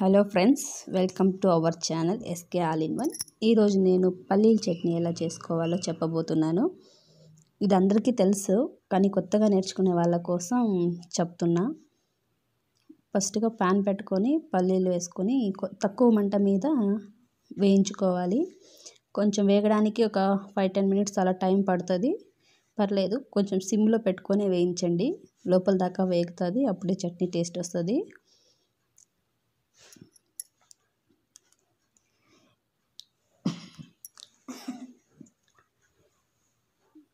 hello friends welcome to our channel SK all in one ఈరోజు నేను పల్లీల చట్నీ ఎలా చేసుకోవాలో చెప్పబోతున్నాను ఇది అందరికీ తెలుసు కానీ కొత్తగా నేర్చుకునే వాళ్ళ కోసం చెప్తున్నా ఫస్ట్గా ప్యాన్ పెట్టుకొని పల్లీలు వేసుకొని తక్కువ మంట మీద వేయించుకోవాలి కొంచెం వేగడానికి ఒక ఫైవ్ టెన్ మినిట్స్ అలా టైం పడుతుంది పర్లేదు కొంచెం సిమ్లో పెట్టుకొని వేయించండి లోపల దాకా వేగుతుంది అప్పుడే చట్నీ టేస్ట్ వస్తుంది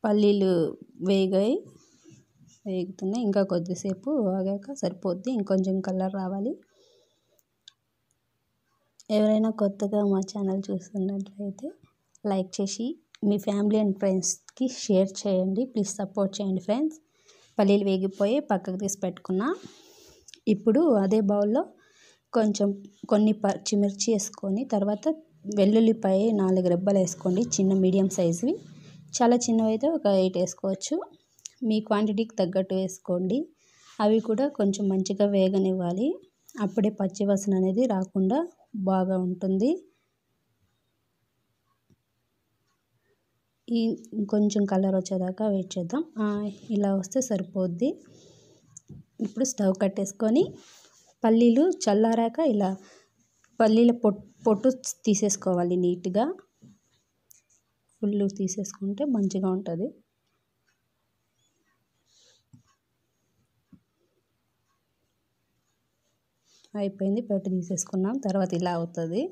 పల్లీలు వేగాయి వేగుతున్నాయి ఇంకా కొద్దిసేపు ఆగాక సరిపోద్ది ఇంకొంచెం కలర్ రావాలి ఎవరైనా కొత్తగా మా ఛానల్ చూస్తున్నట్లయితే లైక్ చేసి మీ ఫ్యామిలీ అండ్ ఫ్రెండ్స్కి షేర్ చేయండి ప్లీజ్ సపోర్ట్ చేయండి ఫ్రెండ్స్ పల్లీలు వేగిపోయి పక్కకు తీసి పెట్టుకున్నా ఇప్పుడు అదే బౌల్లో కొంచెం కొన్ని పచ్చిమిర్చి వేసుకొని తర్వాత వెల్లుల్లిపాయ నాలుగు రెబ్బలు వేసుకోండి చిన్న మీడియం సైజువి చాలా చిన్నవైతే ఒక ఎయిట్ వేసుకోవచ్చు మీ క్వాంటిటీకి తగ్గట్టు వేసుకోండి అవి కూడా కొంచెం మంచిగా వేగనివ్వాలి అప్పుడే పచ్చివాసన అనేది రాకుండా బాగా ఉంటుంది ఈ కొంచెం కలర్ వచ్చేదాకా వెయిట్ చేద్దాం ఇలా వస్తే సరిపోద్ది ఇప్పుడు స్టవ్ కట్టేసుకొని పల్లీలు చల్లారాక ఇలా పల్లీల పొట్టు తీసేసుకోవాలి నీట్గా ఫుల్ తీసేసుకుంటే మంచిగా ఉంటుంది అయిపోయింది పెట్టి తీసేసుకున్నాం తర్వాత ఇలా అవుతుంది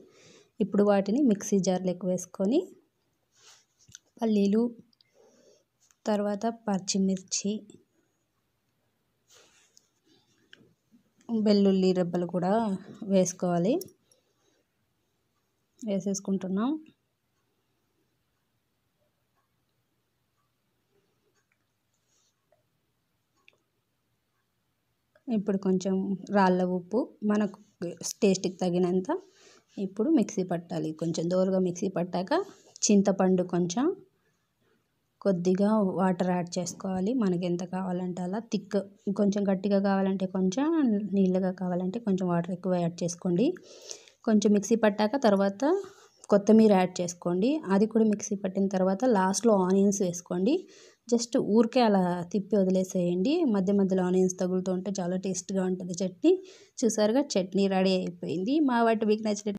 ఇప్పుడు వాటిని మిక్సీ జార్లోకి వేసుకొని పల్లీలు తర్వాత పచ్చిమిర్చి వెల్లుల్లి రెబ్బలు కూడా వేసుకోవాలి వేసేసుకుంటున్నాం ఇప్పుడు కొంచెం రాళ్ళ ఉప్పు మనకు టేస్ట్కి తగినంత ఇప్పుడు మిక్సీ పట్టాలి కొంచెం దోరగా మిక్సీ పట్టాక చింతపండు కొంచెం కొద్దిగా వాటర్ యాడ్ చేసుకోవాలి మనకి ఎంత కావాలంటే అలా థిక్ కొంచెం గట్టిగా కావాలంటే కొంచెం నీళ్ళగా కావాలంటే కొంచెం వాటర్ ఎక్కువ యాడ్ చేసుకోండి కొంచెం మిక్సీ పట్టాక తర్వాత కొత్తిమీర యాడ్ చేసుకోండి అది కూడా మిక్సీ పట్టిన తర్వాత లాస్ట్లో ఆనియన్స్ వేసుకోండి జస్ట్ ఊరికే అలా తిప్పి వదిలేసేయండి మధ్య మధ్యలో ఆనియన్స్ తగులుతూ ఉంటే చాలా టేస్ట్గా ఉంటుంది చట్నీ చూసారుగా చట్నీ రెడీ అయిపోయింది మా వాటి మీకు నచ్చినట్టు